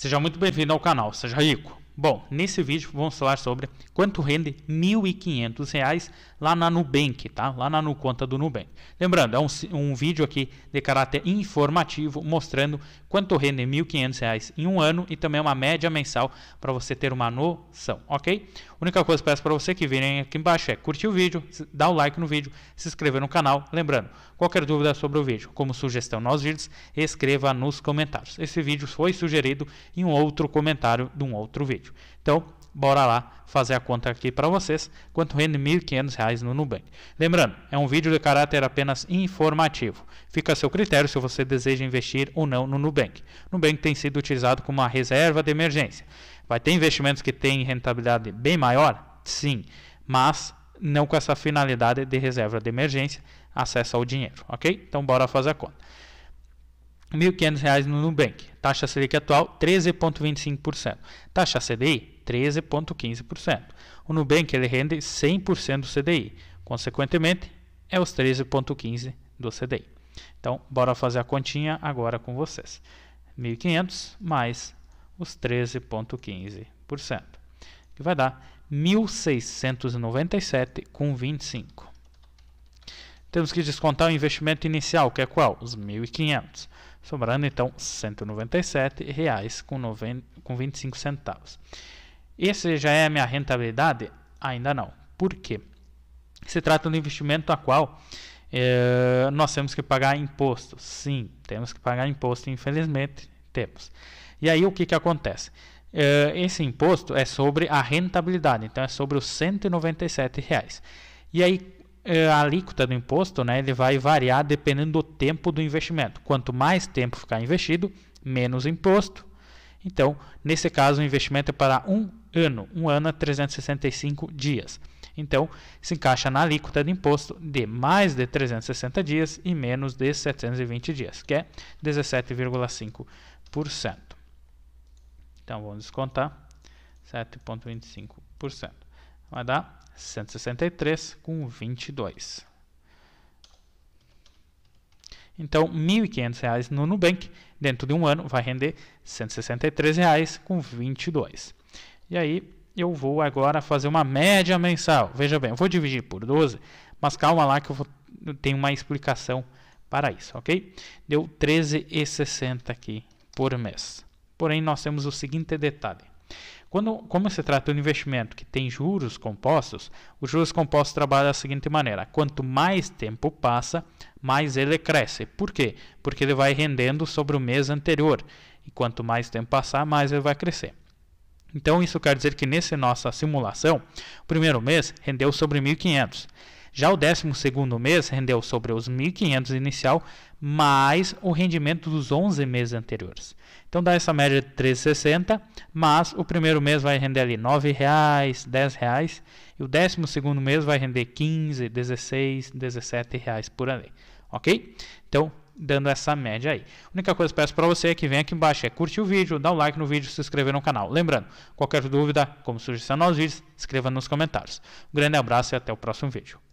Seja muito bem-vindo ao canal, seja rico! Bom, nesse vídeo vamos falar sobre quanto rende R$ 1.500 lá na Nubank, tá? Lá na conta do Nubank. Lembrando, é um, um vídeo aqui de caráter informativo mostrando quanto rende R$ 1.500 em um ano e também uma média mensal para você ter uma noção, ok? A única coisa que peço para você que virem aqui embaixo é curtir o vídeo, dar o like no vídeo, se inscrever no canal. Lembrando, qualquer dúvida sobre o vídeo, como sugestão nos vídeos, escreva nos comentários. Esse vídeo foi sugerido em um outro comentário de um outro vídeo vídeo. Então, bora lá fazer a conta aqui para vocês, quanto rende R$ 1.500 no Nubank. Lembrando, é um vídeo de caráter apenas informativo. Fica a seu critério se você deseja investir ou não no Nubank. Nubank tem sido utilizado como uma reserva de emergência. Vai ter investimentos que têm rentabilidade bem maior? Sim, mas não com essa finalidade de reserva de emergência, acesso ao dinheiro, ok? Então bora fazer a conta. R$ 1.500 no Nubank. Taxa Selic atual 13,25%. Taxa CDI 13,15%. O Nubank ele rende 100% do CDI. Consequentemente, é os 13,15% do CDI. Então, bora fazer a continha agora com vocês. 1.500 mais os 13,15%, que vai dar 1.697,25. Temos que descontar o investimento inicial, que é qual? Os 1.500 sobrando então R$ 197,25. Esse já é a minha rentabilidade? Ainda não. Por quê? Se trata de um investimento a qual eh, nós temos que pagar imposto. Sim, temos que pagar imposto, infelizmente temos. E aí o que, que acontece? Eh, esse imposto é sobre a rentabilidade, então é sobre os R$ 197. Reais. E aí é, a alíquota do imposto né, ele vai variar dependendo do tempo do investimento. Quanto mais tempo ficar investido, menos imposto. Então, nesse caso, o investimento é para um ano, um ano é 365 dias. Então, se encaixa na alíquota de imposto de mais de 360 dias e menos de 720 dias, que é 17,5%. Então, vamos descontar 7,25% vai dar 163,22. Então, R$ 1.500 no Nubank, dentro de um ano, vai render R$ 163,22. E aí, eu vou agora fazer uma média mensal. Veja bem, eu vou dividir por 12, mas calma lá que eu, vou, eu tenho uma explicação para isso, ok? Deu 13,60 aqui por mês. Porém, nós temos o seguinte detalhe. Quando, como se trata de um investimento que tem juros compostos, os juros compostos trabalham da seguinte maneira: quanto mais tempo passa, mais ele cresce. Por quê? Porque ele vai rendendo sobre o mês anterior. E quanto mais tempo passar, mais ele vai crescer. Então, isso quer dizer que nessa nossa simulação, o primeiro mês rendeu sobre 1.500. Já o 12 mês rendeu sobre os 1.500 inicial mais o rendimento dos 11 meses anteriores. Então dá essa média de 3,60, mas o primeiro mês vai render ali R$ 9,00, R$ 10,00 e o 12 mês vai render R$ 15, 16, 17 reais por ali, OK? Então, dando essa média aí. A única coisa que peço para você é que venha aqui embaixo é curtir o vídeo, dar um like no vídeo, se inscrever no canal. Lembrando, qualquer dúvida, como sugestão aos vídeos, escreva nos comentários. Um grande abraço e até o próximo vídeo.